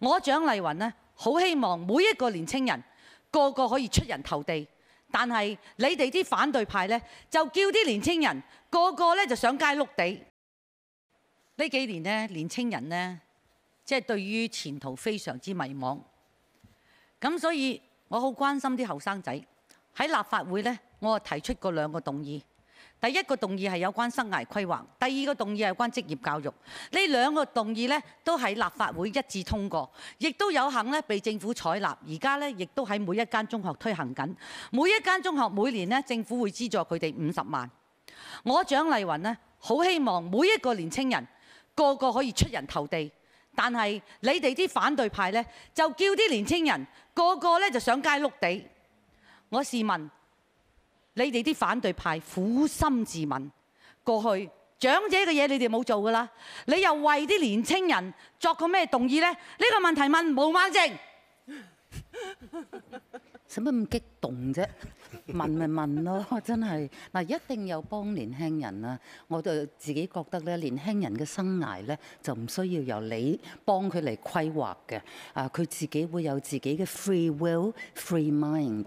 我蒋丽云呢，好希望每一个年青人个个可以出人头地，但系你哋啲反对派呢，就叫啲年青人个个呢就上街碌地。呢几年呢，年青人呢，即系对于前途非常之迷茫。咁所以，我好关心啲后生仔喺立法会呢，我提出过两个动议。第一個動議係有關生涯規劃，第二個動議係關職業教育。呢兩個動議呢都喺立法會一致通過，亦都有幸呢被政府採納。而家呢亦都喺每一間中學推行緊。每一間中學每年呢政府會資助佢哋五十萬。我張麗雲呢好希望每一個年青人個個可以出人頭地，但係你哋啲反對派呢，就叫啲年青人個個呢就上街碌地。我試問？你哋啲反對派苦心自問，過去長者嘅嘢你哋冇做噶啦，你又為啲年青人作個咩動議呢？呢個問題問毛孟靜，使乜咁激動啫？問咪問咯，真係嗱，一定有幫年輕人啊！我就自己覺得咧，年輕人嘅生涯咧就唔需要由你幫佢嚟規劃嘅，啊，佢自己會有自己嘅 free will，free mind。